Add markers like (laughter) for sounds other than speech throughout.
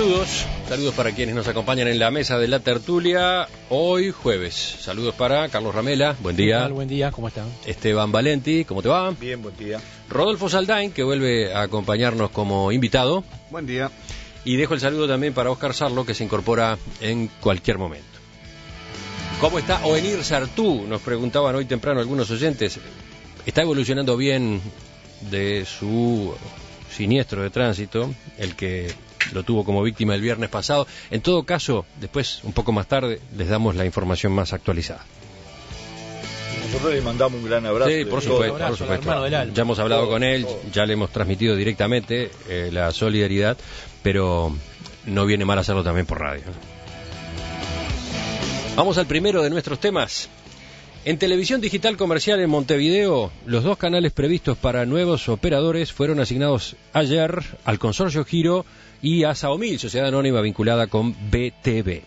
Saludos, saludos para quienes nos acompañan en la mesa de la tertulia hoy jueves. Saludos para Carlos Ramela, buen día. buen día, ¿cómo están? Esteban Valenti, ¿cómo te va? Bien, buen día. Rodolfo Saldain, que vuelve a acompañarnos como invitado. Buen día. Y dejo el saludo también para Oscar Sarlo, que se incorpora en cualquier momento. ¿Cómo está Oenir Sartú? Nos preguntaban hoy temprano algunos oyentes. Está evolucionando bien de su siniestro de tránsito, el que lo tuvo como víctima el viernes pasado. En todo caso, después, un poco más tarde, les damos la información más actualizada. Nosotros le mandamos un gran abrazo. Sí, por supuesto, Ya hemos hablado con él, ya le hemos transmitido directamente eh, la solidaridad, pero no viene mal hacerlo también por radio. Vamos al primero de nuestros temas. En televisión digital comercial en Montevideo, los dos canales previstos para nuevos operadores fueron asignados ayer al consorcio Giro y a Saomil, sociedad anónima vinculada con BTV.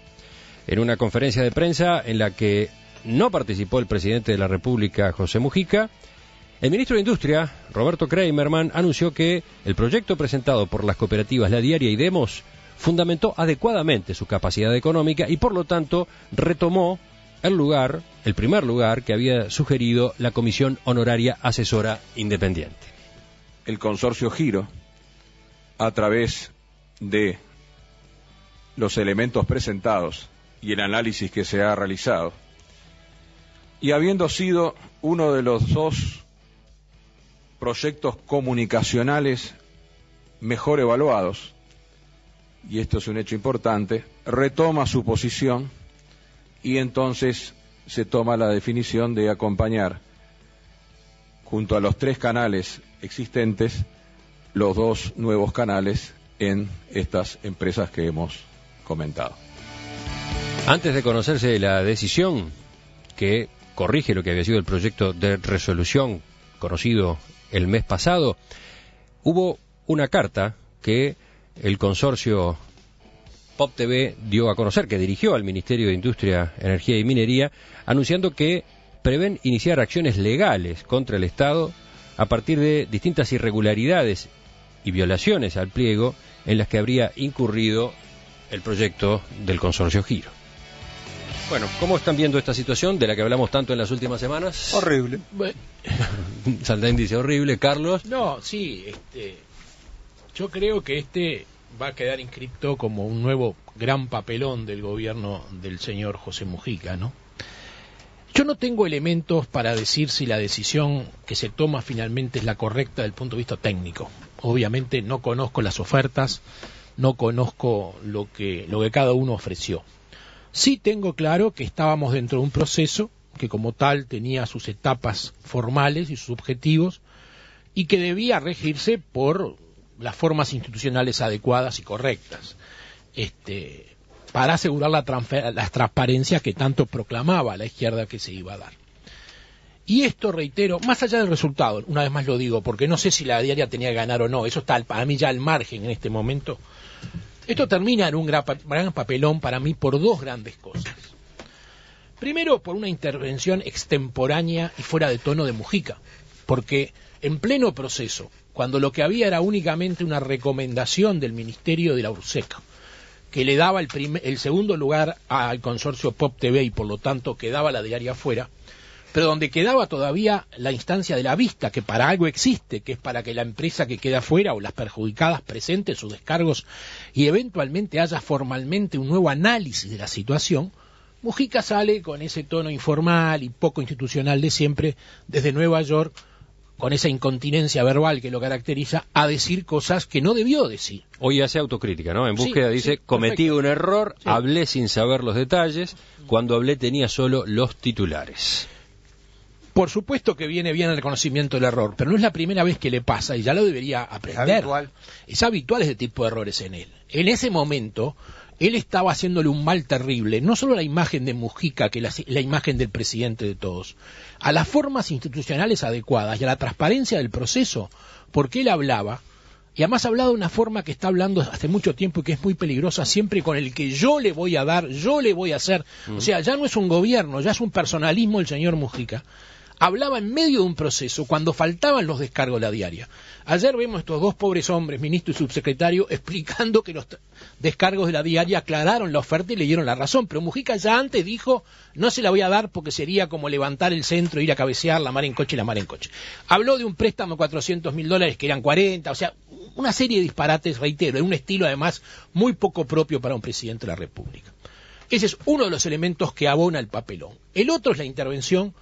En una conferencia de prensa en la que no participó el presidente de la República, José Mujica, el ministro de Industria, Roberto Kramerman, anunció que el proyecto presentado por las cooperativas La Diaria y Demos fundamentó adecuadamente su capacidad económica y por lo tanto retomó el lugar, el primer lugar que había sugerido la Comisión Honoraria Asesora Independiente. El consorcio Giro, a través de los elementos presentados y el análisis que se ha realizado, y habiendo sido uno de los dos proyectos comunicacionales mejor evaluados, y esto es un hecho importante, retoma su posición y entonces se toma la definición de acompañar junto a los tres canales existentes los dos nuevos canales en estas empresas que hemos comentado. Antes de conocerse la decisión que corrige lo que había sido el proyecto de resolución conocido el mes pasado, hubo una carta que el consorcio Pop TV dio a conocer que dirigió al Ministerio de Industria, Energía y Minería, anunciando que prevén iniciar acciones legales contra el Estado a partir de distintas irregularidades y violaciones al pliego en las que habría incurrido el proyecto del consorcio Giro. Bueno, ¿cómo están viendo esta situación de la que hablamos tanto en las últimas semanas? Horrible. Bueno. (laughs) dice horrible, Carlos. No, sí, este, yo creo que este va a quedar inscripto como un nuevo gran papelón del gobierno del señor José Mujica, ¿no? Yo no tengo elementos para decir si la decisión que se toma finalmente es la correcta desde el punto de vista técnico. Obviamente no conozco las ofertas, no conozco lo que, lo que cada uno ofreció. Sí tengo claro que estábamos dentro de un proceso que como tal tenía sus etapas formales y sus objetivos y que debía regirse por las formas institucionales adecuadas y correctas este, para asegurar la las transparencias que tanto proclamaba la izquierda que se iba a dar. Y esto, reitero, más allá del resultado, una vez más lo digo, porque no sé si la diaria tenía que ganar o no, eso está para mí ya al margen en este momento. Esto termina en un gran papelón para mí por dos grandes cosas. Primero, por una intervención extemporánea y fuera de tono de Mujica, porque en pleno proceso, cuando lo que había era únicamente una recomendación del Ministerio de la URSECA, que le daba el, segundo lugar al consorcio Pop TV y por lo tanto quedaba la diaria afuera, pero donde quedaba todavía la instancia de la vista, que para algo existe, que es para que la empresa que queda fuera o las perjudicadas presenten sus descargos y eventualmente haya formalmente un nuevo análisis de la situación, Mujica sale con ese tono informal y poco institucional de siempre desde Nueva York con esa incontinencia verbal que lo caracteriza, a decir cosas que no debió decir. Hoy hace autocrítica, ¿no? En búsqueda dice, cometí un error, hablé sin saber los detalles, mm. cuando hablé tenía solo los titulares. Por supuesto que viene bien el reconocimiento del error, pero no es la primera vez que le pasa y ya lo debería aprender. Es habitual, es habitual ese tipo de errores en él. En ese momento, él estaba haciéndole un mal terrible, no solo a la imagen de Mujica, que la, la imagen del presidente de todos, a las formas institucionales adecuadas y a la transparencia del proceso, porque él hablaba, y además ha hablado de una forma que está hablando hace mucho tiempo y que es muy peligrosa, siempre con el que yo le voy a dar, yo le voy a hacer. O sea, ya no es un gobierno, ya es un personalismo el señor Mujica hablaba en medio de un proceso cuando faltaban los descargos de la diaria. Ayer vemos estos dos pobres hombres, ministro y subsecretario, explicando que los descargos de la diaria aclararon la oferta y le dieron la razón, pero Mujica ya antes dijo, no se la voy a dar porque sería como levantar el centro, ir a cabecear la mar en coche y la mar en coche. Habló de un préstamo de 400 mil dólares que eran 40, o sea, una serie de disparates, reitero, en un estilo además muy poco propio para un presidente de la República. Ese es uno de los elementos que abona el papelón. El otro es la intervención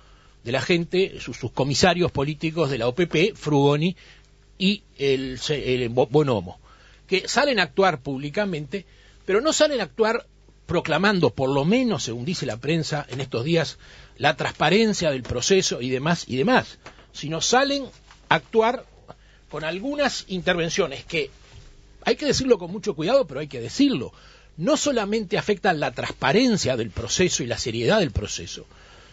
de la gente, sus, comisarios políticos de la OPP, Frugoni y el, Bonomo, que salen a actuar públicamente, pero no salen a actuar proclamando, por lo menos, según dice la prensa en estos días, la transparencia del proceso y demás y demás, sino salen a actuar con algunas intervenciones que, hay que decirlo con mucho cuidado, pero hay que decirlo, no solamente afectan la transparencia del proceso y la seriedad del proceso,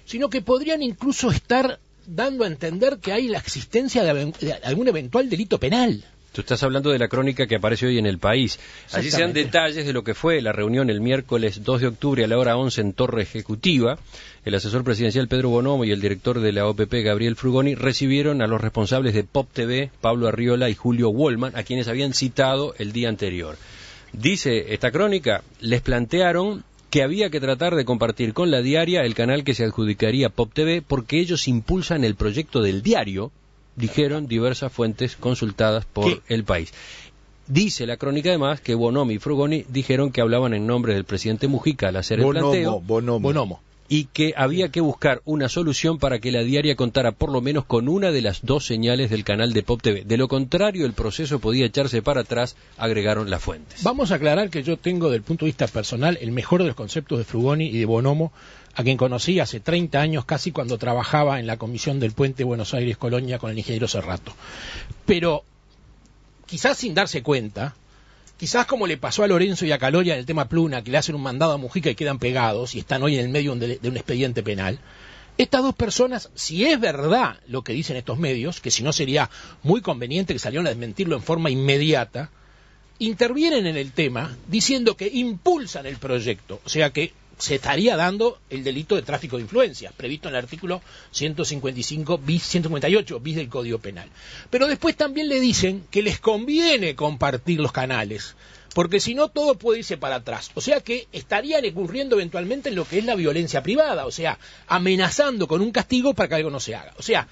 sino que podrían incluso estar dando a entender que hay la existencia de, algún eventual delito penal. Tú estás hablando de la crónica que aparece hoy en el país. Allí se dan detalles de lo que fue la reunión el miércoles 2 de octubre a la hora 11 en Torre Ejecutiva. El asesor presidencial Pedro Bonomo y el director de la OPP Gabriel Frugoni recibieron a los responsables de Pop TV, Pablo Arriola y Julio Wolman, a quienes habían citado el día anterior. Dice esta crónica, les plantearon que había que tratar de compartir con la diaria el canal que se adjudicaría Pop TV porque ellos impulsan el proyecto del diario, dijeron diversas fuentes consultadas por el país. Dice la crónica además que Bonomi y Frugoni dijeron que hablaban en nombre del presidente Mujica al hacer el planteo. Bonomo. Bonomo y que había que buscar una solución para que la diaria contara por lo menos con una de las dos señales del canal de Pop TV. De lo contrario, el proceso podía echarse para atrás, agregaron las fuentes. Vamos a aclarar que yo tengo, del punto de vista personal, el mejor de los conceptos de Frugoni y de Bonomo, a quien conocí hace 30 años casi cuando trabajaba en la comisión del puente Buenos Aires-Colonia con el ingeniero Serrato. Pero, quizás sin darse cuenta, quizás como le pasó a Lorenzo y a Caloria en el tema Pluna, que le hacen un mandado a Mujica y quedan pegados y están hoy en el medio de, un expediente penal, estas dos personas, si es verdad lo que dicen estos medios, que si no sería muy conveniente que salieran a desmentirlo en forma inmediata, intervienen en el tema diciendo que impulsan el proyecto, o sea que se estaría dando el delito de tráfico de influencias, previsto en el artículo 155 bis, 158 bis del Código Penal. Pero después también le dicen que les conviene compartir los canales, porque si no todo puede irse para atrás. O sea que estarían incurriendo eventualmente en lo que es la violencia privada, o sea, amenazando con un castigo para que algo no se haga. O sea,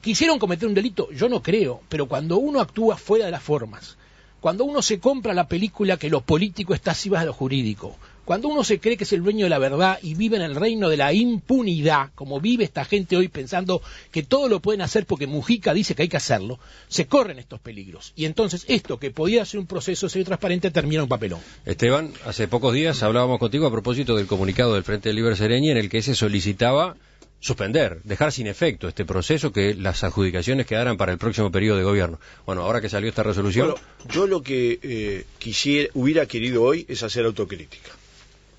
¿quisieron cometer un delito? Yo no creo, pero cuando uno actúa fuera de las formas, cuando uno se compra la película que lo político está así a lo jurídico, cuando uno se cree que es el dueño de la verdad y vive en el reino de la impunidad, como vive esta gente hoy pensando que todo lo pueden hacer porque Mujica dice que hay que hacerlo, se corren estos peligros. Y entonces esto, que podía ser un proceso ser transparente, termina un papelón. Esteban, hace pocos días hablábamos contigo a propósito del comunicado del Frente del Liber en el que se solicitaba suspender, dejar sin efecto este proceso, que las adjudicaciones quedaran para el próximo periodo de gobierno. Bueno, ahora que salió esta resolución... yo lo que eh, quisiera, hubiera querido hoy es hacer autocrítica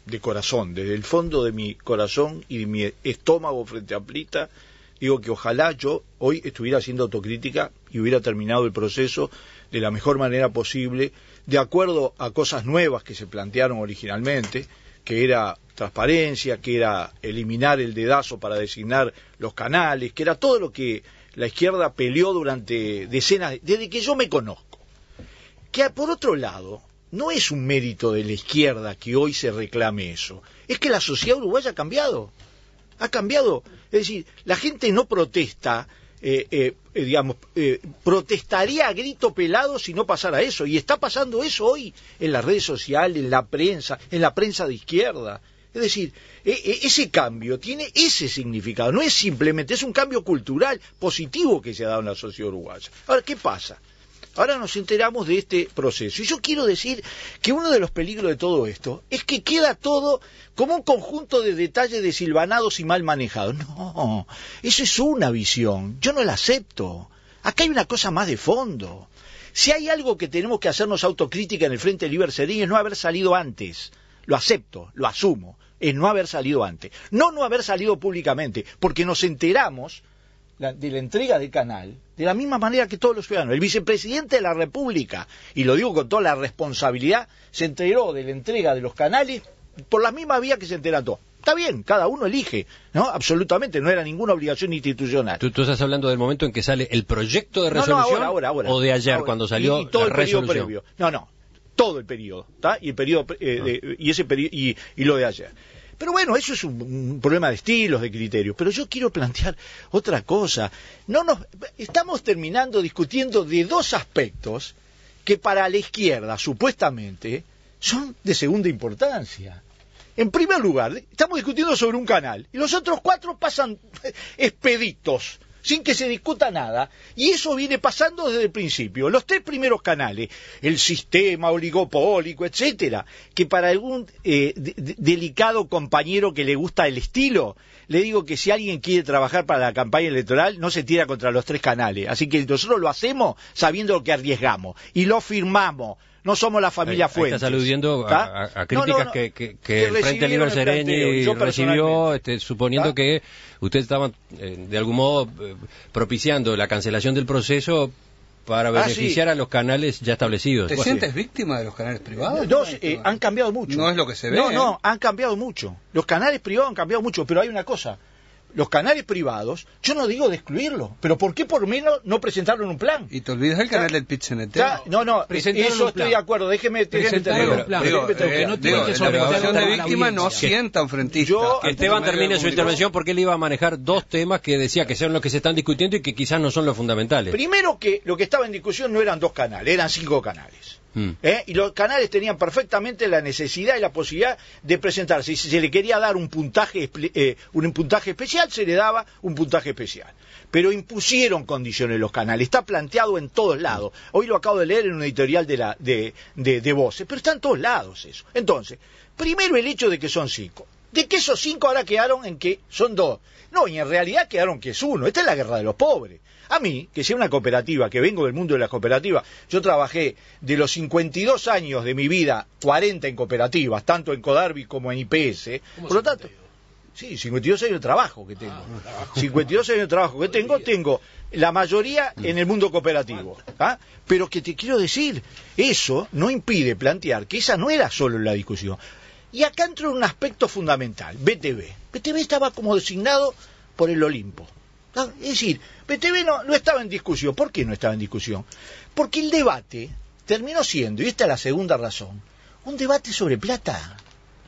de corazón, desde el fondo de mi corazón y de mi estómago frente a Plita, digo que ojalá yo hoy estuviera haciendo autocrítica y hubiera terminado el proceso de la mejor manera posible, de acuerdo a cosas nuevas que se plantearon originalmente, que era transparencia, que era eliminar el dedazo para designar los canales, que era todo lo que la izquierda peleó durante decenas, desde que yo me conozco. Que por otro lado, no es un mérito de la izquierda que hoy se reclame eso, es que la sociedad uruguaya ha cambiado, ha cambiado, es decir, la gente no protesta, eh, eh, digamos, eh, protestaría a grito pelado si no pasara eso, y está pasando eso hoy en las redes sociales, en la prensa, en la prensa de izquierda. Es decir, e, e, ese cambio tiene ese significado, no es simplemente, es un cambio cultural positivo que se ha dado en la sociedad uruguaya. Ahora, ¿qué pasa? Ahora nos enteramos de este proceso. Y yo quiero decir que uno de los peligros de todo esto es que queda todo como un conjunto de detalles desilvanados y mal manejados. No, eso es una visión. Yo no la acepto. Acá hay una cosa más de fondo. Si hay algo que tenemos que hacernos autocrítica en el Frente Liber Serín es no haber salido antes. Lo acepto, lo asumo, es no haber salido antes. No no haber salido públicamente, porque nos enteramos de la entrega del canal, de la misma manera que todos los ciudadanos. El vicepresidente de la República, y lo digo con toda la responsabilidad, se enteró de la entrega de los canales por la misma vía que se enteró todo. Está bien, cada uno elige, ¿no? Absolutamente, no era ninguna obligación institucional. Tú, estás hablando del momento en que sale el proyecto de resolución o de ayer cuando salió y todo el resolución. Previo. No, no, todo el periodo, ¿está? Y el eh, ah. y ese periodo, y, y lo de ayer. Pero bueno, eso es un, problema de estilos, de criterios. Pero yo quiero plantear otra cosa. No nos, estamos terminando discutiendo de dos aspectos que para la izquierda, supuestamente, son de segunda importancia. En primer lugar, estamos discutiendo sobre un canal y los otros cuatro pasan (laughs) expeditos sin que se discuta nada. Y eso viene pasando desde el principio. Los tres primeros canales, el sistema oligopólico, etcétera, que para algún eh, delicado compañero que le gusta el estilo le digo que si alguien quiere trabajar para la campaña electoral, no se tira contra los tres canales. Así que nosotros lo hacemos sabiendo lo que arriesgamos y lo firmamos no somos la familia Fuentes. Estás aludiendo a, críticas que, el Frente Libre Sereni recibió, este, suponiendo que usted estaba eh, de algún modo, eh, propiciando la cancelación del proceso para ah, beneficiar a los canales ya establecidos. ¿Te sientes víctima de los canales privados? no, eh, han cambiado mucho. No es lo que se ve. No, no, ¿eh? han cambiado mucho. Los canales privados han cambiado mucho, pero hay una cosa los canales privados, yo no digo de excluirlo, pero ¿por qué por menos no presentaron un plan? Y te olvidas el canal del Pitchenete. No, no, eh, eso estoy de acuerdo, déjeme, presentar un plan. Eh, de víctimas no sienta que Esteban termine su intervención porque él iba a manejar dos temas que decía que son los que se están discutiendo y que quizás no son los fundamentales. Primero que lo que estaba en discusión no eran dos canales, eran cinco canales. Mm. ¿Eh? Y los canales tenían perfectamente la necesidad y la posibilidad de presentarse. Y si se le quería dar un puntaje, eh, un puntaje especial, se le daba un puntaje especial. Pero impusieron condiciones los canales. Está planteado en todos lados. Hoy lo acabo de leer en un editorial de, la, de, de, de Voces, pero está en todos lados eso. Entonces, primero el hecho de que son cinco de que esos cinco ahora quedaron en que son dos. No, y en realidad quedaron que es uno. Esta es la guerra de los pobres. A mí, que sea una cooperativa, que vengo del mundo de las cooperativas, yo trabajé de los 52 años de mi vida, 40 en cooperativas, tanto en Codarbi como en IPS. ¿eh? Por lo tanto, sí, 52 años de trabajo que tengo. 52 ah, años de trabajo que tengo, tengo la mayoría en el mundo cooperativo. ¿ah? Pero que te quiero decir, eso no impide plantear que esa no era solo la discusión. Y acá entra un aspecto fundamental, BTV. BTV estaba como designado por el Olimpo. Ah, es decir, BTV no, no estaba en discusión. ¿Por qué no estaba en discusión? Porque el debate terminó siendo, y esta es la segunda razón, un debate sobre plata.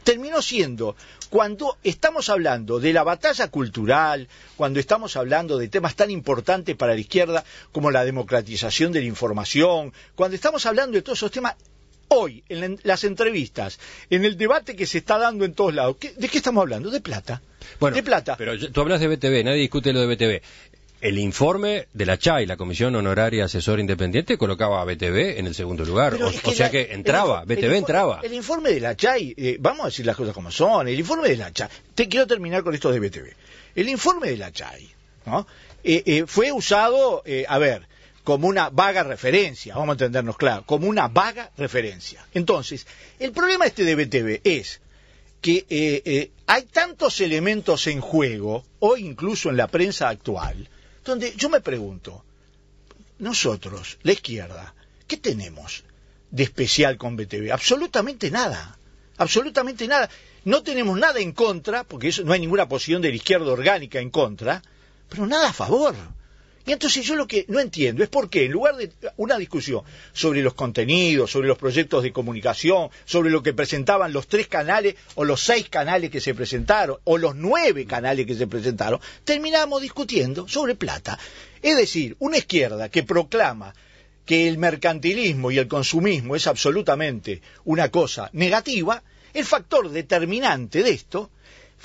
Terminó siendo, cuando estamos hablando de la batalla cultural, cuando estamos hablando de temas tan importantes para la izquierda como la democratización de la información, cuando estamos hablando de todos esos temas, hoy, en, las entrevistas, en el debate que se está dando en todos lados, ¿de qué estamos hablando? De plata. Bueno, de plata. Pero tú hablas de BTV, nadie discute lo de BTV. El informe de la CHAI, la Comisión Honoraria Asesor Independiente, colocaba a BTV en el segundo lugar. O, sea que entraba, BTV entraba. El informe de la CHAI, eh, vamos a decir las cosas como son, el informe de la CHAI, te quiero terminar con esto de BTV. El informe de la CHAI ¿no? Eh, eh, fue usado, a ver, como una vaga referencia, vamos a entendernos claro, como una vaga referencia. Entonces, el problema este de BTV es que eh, eh, hay tantos elementos en juego, hoy incluso en la prensa actual, donde yo me pregunto, nosotros, la izquierda, ¿qué tenemos de especial con BTV? Absolutamente nada, absolutamente nada. No tenemos nada en contra, porque eso, no hay ninguna posición de la izquierda orgánica en contra, pero nada a favor. Y entonces yo lo que no entiendo es por qué, en lugar de una discusión sobre los contenidos, sobre los proyectos de comunicación, sobre lo que presentaban los tres canales o los seis canales que se presentaron, o los nueve canales que se presentaron, terminamos discutiendo sobre plata. Es decir, una izquierda que proclama que el mercantilismo y el consumismo es absolutamente una cosa negativa, el factor determinante de esto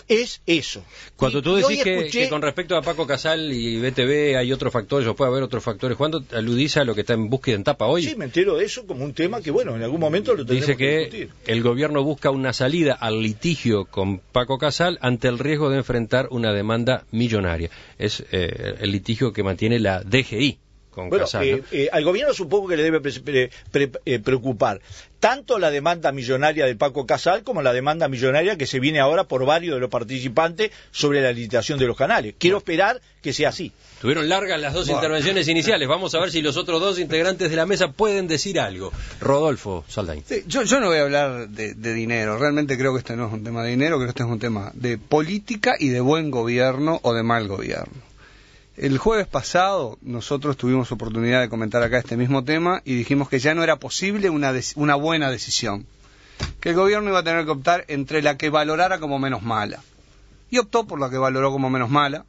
es eso. Cuando tú decís que, con respecto a Paco Casal y BTV hay otros factores, o puede haber otros factores, cuando aludís a lo que está en búsqueda en tapa hoy? Sí, me entero de eso como un tema que, bueno, en algún momento lo tendremos Dice que, el gobierno busca una salida al litigio con Paco Casal ante el riesgo de enfrentar una demanda millonaria. Es eh, el litigio que mantiene la DGI eh, eh, al gobierno supongo que le debe eh, preocupar tanto la demanda millonaria de Paco Casal como la demanda millonaria que se viene ahora por varios de los participantes sobre la licitación de los canales. Quiero esperar que sea así. Tuvieron largas las dos intervenciones iniciales. Vamos a ver si los otros dos integrantes de la mesa pueden decir algo. Rodolfo Saldain. yo, no voy a hablar de, de dinero. Realmente creo que este no es un tema de dinero, creo que este es un tema de política y de buen gobierno o de mal gobierno. El jueves pasado nosotros tuvimos oportunidad de comentar acá este mismo tema y dijimos que ya no era posible una, una buena decisión, que el gobierno iba a tener que optar entre la que valorara como menos mala. Y optó por la que valoró como menos mala,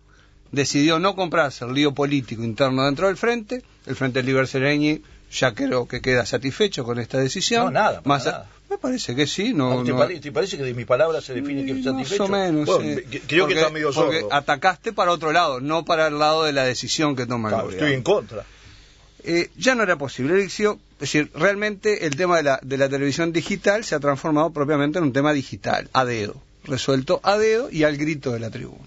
decidió no comprarse el lío político interno dentro del frente, el Frente Liber Sereñi ya creo que queda satisfecho con esta decisión. No, nada, nada. Me parece que sí. No, ah, ¿te, parece que de mis palabras se define que es satisfecho? Mm, más o menos. Creo que está medio Porque atacaste para otro lado, no para el lado de la decisión que toma el gobierno. Estoy en contra. Eh, ya no era posible. elección, es decir, realmente el tema de la, de la televisión digital se ha transformado propiamente en un tema digital, a dedo, resuelto a dedo y al grito de la tribuna.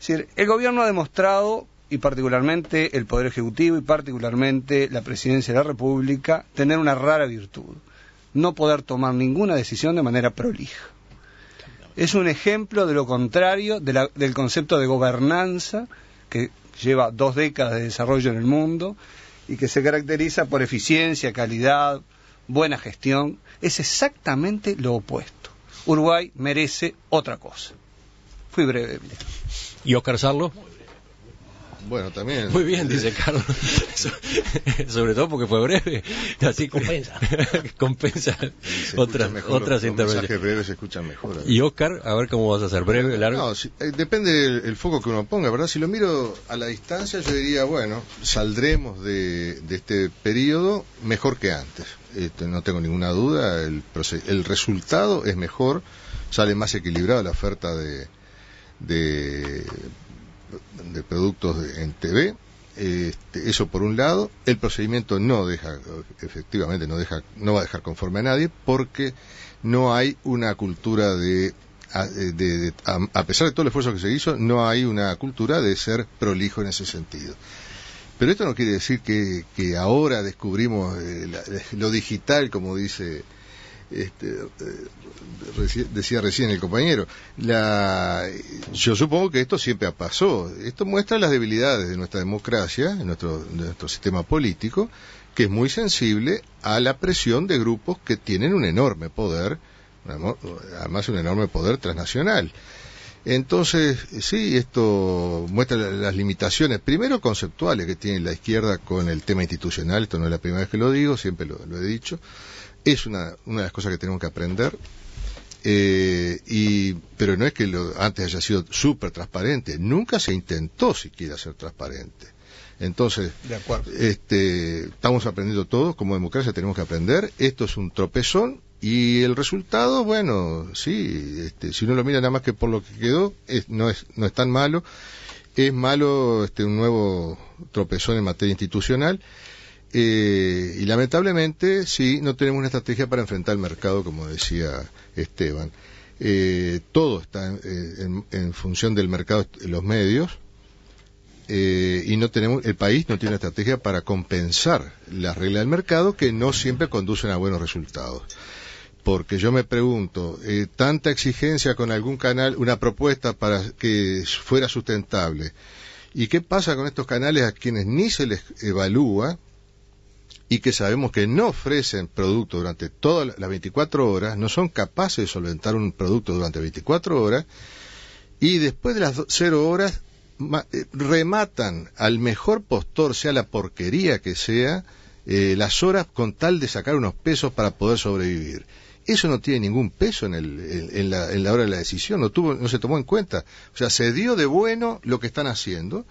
Es decir, el gobierno ha demostrado, y particularmente el Poder Ejecutivo y particularmente la Presidencia de la República, tener una rara virtud no poder tomar ninguna decisión de manera prolija. Es un ejemplo de lo contrario del concepto de gobernanza que lleva dos décadas de desarrollo en el mundo y que se caracteriza por eficiencia, calidad, buena gestión. Es exactamente lo opuesto. Uruguay merece otra cosa. Fui breve. ¿Y Oscar Sarlo? Bueno, también. Muy bien, dice Carlos. (laughs) (laughs) Sobre todo porque fue breve. Así compensa. (laughs) compensa otras, otras intervenciones. Los se escuchan mejor. ¿eh? Y Oscar, a ver cómo vas a hacer. ¿Breve, largo? Eh, depende del foco que uno ponga, ¿verdad? Si lo miro a la distancia, yo diría, bueno, saldremos de, este periodo mejor que antes. Este, no tengo ninguna duda. El, el resultado es mejor. Sale más equilibrada la oferta de de productos en TV. Este, eso por un lado, el procedimiento no deja, efectivamente no deja, no va a dejar conforme a nadie, porque no hay una cultura de, a, pesar de todo el esfuerzo que se hizo, no hay una cultura de ser prolijo en ese sentido. Pero esto no quiere decir que, ahora descubrimos eh, lo digital, como dice este, eh, decía recién el compañero, la, yo supongo que esto siempre ha pasado Esto muestra las debilidades de nuestra democracia, de nuestro, nuestro sistema político, que es muy sensible a la presión de grupos que tienen un enorme poder, además un enorme poder transnacional. Entonces, sí, esto muestra las limitaciones, primero conceptuales que tiene la izquierda con el tema institucional, esto no es la primera vez que lo digo, siempre lo he dicho, es una, una de las cosas que tenemos que aprender. Eh, y, pero no es que lo, antes haya sido súper transparente, nunca se intentó siquiera ser transparente. Entonces, de acuerdo. Este, estamos aprendiendo todos, como democracia tenemos que aprender, esto es un tropezón y el resultado, bueno, sí, este, si uno lo mira nada más que por lo que quedó, no, es, no es tan malo, es malo este, un nuevo tropezón en materia institucional eh, y lamentablemente, sí, no tenemos una estrategia para enfrentar el mercado, como decía Esteban. Eh, todo está en, función del mercado, los medios, eh, y no tenemos, el país no tiene una estrategia para compensar las reglas del mercado que no siempre conducen a buenos resultados. Porque yo me pregunto, tanta exigencia con algún canal, una propuesta para que fuera sustentable. ¿Y qué pasa con estos canales a quienes ni se les evalúa y que sabemos que no ofrecen producto durante todas las 24 horas, no son capaces de solventar un producto durante 24 horas, y después de las 0 horas eh, rematan al mejor postor, sea la porquería que sea, eh, las horas con tal de sacar unos pesos para poder sobrevivir. Eso no tiene ningún peso en, el, la, en la hora de la decisión, no, tuvo, no se tomó en cuenta. O sea, se dio de bueno lo que están haciendo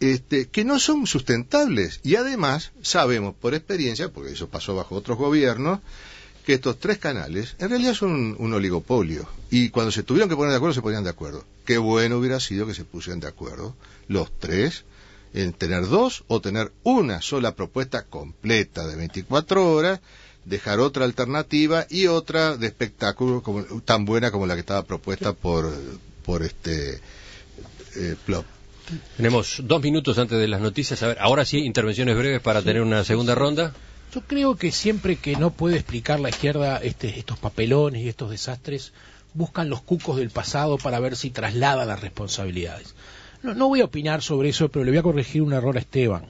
este, que no son sustentables. Y además sabemos por experiencia, porque eso pasó bajo otros gobiernos, que estos tres canales en realidad son un, oligopolio. Y cuando se tuvieron que poner de acuerdo, se ponían de acuerdo. Qué bueno hubiera sido que se pusieran de acuerdo los tres en tener dos o tener una sola propuesta completa de 24 horas, dejar otra alternativa y otra de espectáculo como, tan buena como la que estaba propuesta por, por este eh, Plop. Tenemos dos minutos antes de las noticias. A ver, ahora sí, intervenciones breves para tener una segunda ronda. Yo creo que siempre que no puede explicar la izquierda este, estos papelones y estos desastres, buscan los cucos del pasado para ver si traslada las responsabilidades. No, voy a opinar sobre eso, pero le voy a corregir un error a Esteban.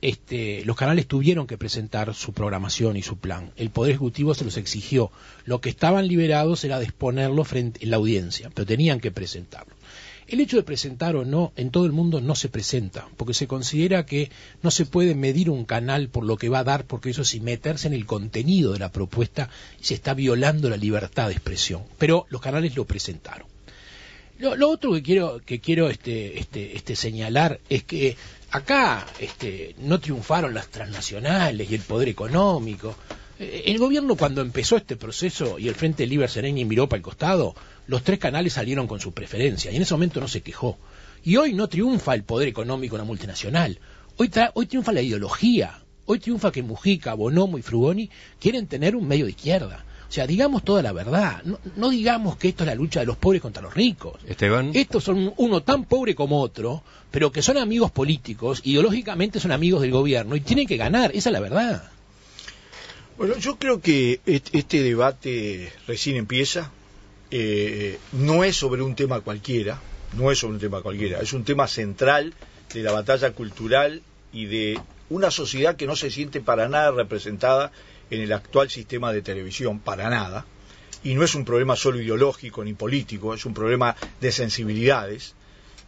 Este, los canales tuvieron que presentar su programación y su plan. El Poder Ejecutivo se los exigió. Lo que estaban liberados era de exponerlo frente, en la audiencia, pero tenían que presentarlo. El hecho de presentar o no en todo el mundo no se presenta, porque se considera que no se puede medir un canal por lo que va a dar, porque eso es meterse en el contenido de la propuesta y se está violando la libertad de expresión. Pero los canales lo presentaron. Lo, otro que quiero, que quiero este, este, este, señalar es que acá este, no triunfaron las transnacionales y el poder económico. Eh, el gobierno cuando empezó este proceso y el Frente Libre Serena y miró para el costado, los tres canales salieron con su preferencia y en ese momento no se quejó. Y hoy no triunfa el poder económico en la multinacional, hoy, hoy triunfa la ideología, hoy triunfa que Mujica, Bonomo y Frugoni quieren tener un medio de izquierda. O sea, digamos toda la verdad. No, no, digamos que esto es la lucha de los pobres contra los ricos. Esteban. Estos son uno tan pobre como otro, pero que son amigos políticos, ideológicamente son amigos del gobierno y tienen que ganar. Esa es la verdad. Bueno, yo creo que este debate recién empieza. Eh, no es sobre un tema cualquiera, no es sobre un tema cualquiera, es un tema central de la batalla cultural y de una sociedad que no se siente para nada representada en el actual sistema de televisión, para nada, y no es un problema solo ideológico ni político, es un problema de sensibilidades,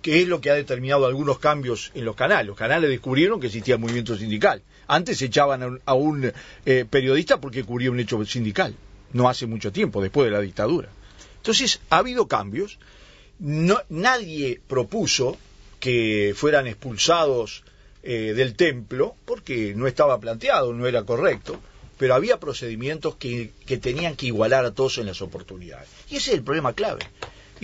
que es lo que ha determinado algunos cambios en los canales. Los canales descubrieron que existía movimiento sindical. Antes echaban a un, eh, periodista porque cubría un hecho sindical, no hace mucho tiempo, después de la dictadura. Entonces, ha habido cambios. No, nadie propuso que fueran expulsados eh, del templo, porque no estaba planteado, no era correcto, pero había procedimientos que, que, tenían que igualar a todos en las oportunidades. Y ese es el problema clave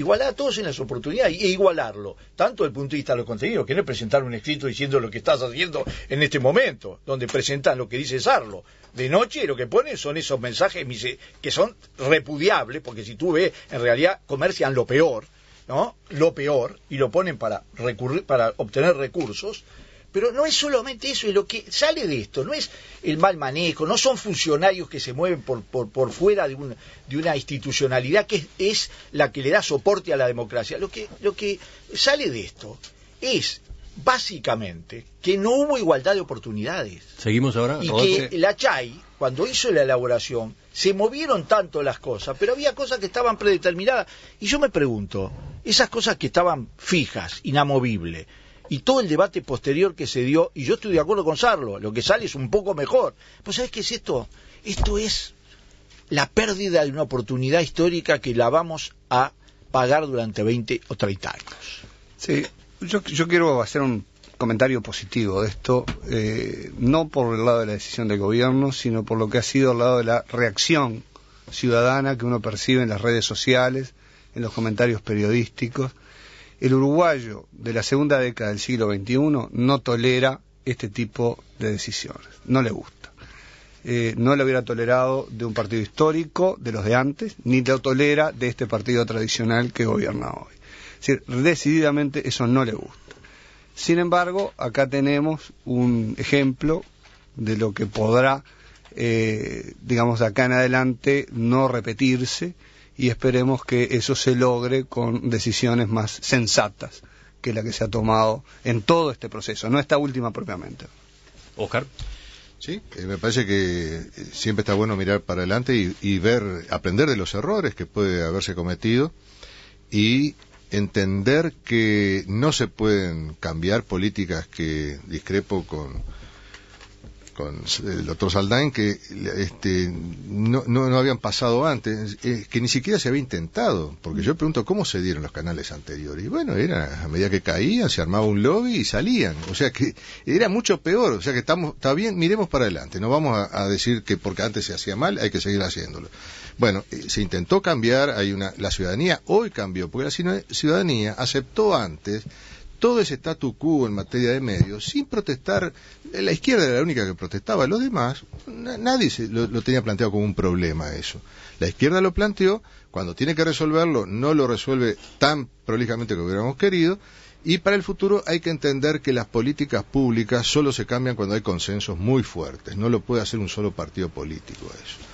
igualar a todos en las oportunidades e igualarlo, tanto desde el punto de vista de los contenidos, que no es presentar un escrito diciendo lo que estás haciendo en este momento, donde presentan lo que dice Sarlo. De noche lo que ponen son esos mensajes eh, que son repudiables, porque si tú ves, en realidad comercian lo peor, ¿no? Lo peor, y lo ponen para, recurrir, para obtener recursos. Pero no es solamente eso, es lo que sale de esto, no es el mal manejo, no son funcionarios que se mueven por, por, fuera de, de, una institucionalidad que es, la que le da soporte a la democracia. Lo que, lo que sale de esto es básicamente que no hubo igualdad de oportunidades. Seguimos ahora. Y que la CHAI, cuando hizo la elaboración, se movieron tanto las cosas, pero había cosas que estaban predeterminadas. Y yo me pregunto, esas cosas que estaban fijas, inamovibles, y todo el debate posterior que se dio, y yo estoy de acuerdo con Sarlo, lo que sale es un poco mejor. Pues ¿sabes qué es esto? Esto es la pérdida de una oportunidad histórica que la vamos a pagar durante 20 o 30 años. Sí, yo, yo quiero hacer un comentario positivo de esto, eh, no por el lado de la decisión del gobierno, sino por lo que ha sido el lado de la reacción ciudadana que uno percibe en las redes sociales, en los comentarios periodísticos el uruguayo de la segunda década del siglo XXI no tolera este tipo de decisiones, no le gusta. Eh, no lo hubiera tolerado de un partido histórico, de los de antes, ni lo tolera de este partido tradicional que gobierna hoy. Es decir, decididamente eso no le gusta. Sin embargo, acá tenemos un ejemplo de lo que podrá, eh, digamos, acá en adelante no repetirse y esperemos que eso se logre con decisiones más sensatas que la que se ha tomado en todo este proceso, no esta última propiamente. Oscar. Sí, eh, me parece que eh, siempre está bueno mirar para adelante y, y, ver, aprender de los errores que puede haberse cometido y entender que no se pueden cambiar políticas que discrepo con con el doctor Saldán, que este, no, no, habían pasado antes, eh, que ni siquiera se había intentado, porque yo pregunto cómo se dieron los canales anteriores. Y bueno, era a medida que caían, se armaba un lobby y salían. O sea que era mucho peor. O sea que estamos, está bien, miremos para adelante. No vamos a, decir que porque antes se hacía mal, hay que seguir haciéndolo. Bueno, eh, se intentó cambiar, hay una, la ciudadanía hoy cambió, porque la ciudadanía aceptó antes todo ese statu quo en materia de medios, sin protestar, la izquierda era la única que protestaba, los demás, nadie se, lo, tenía planteado como un problema eso. La izquierda lo planteó, cuando tiene que resolverlo, no lo resuelve tan prolijamente como hubiéramos querido, y para el futuro hay que entender que las políticas públicas solo se cambian cuando hay consensos muy fuertes, no lo puede hacer un solo partido político eso.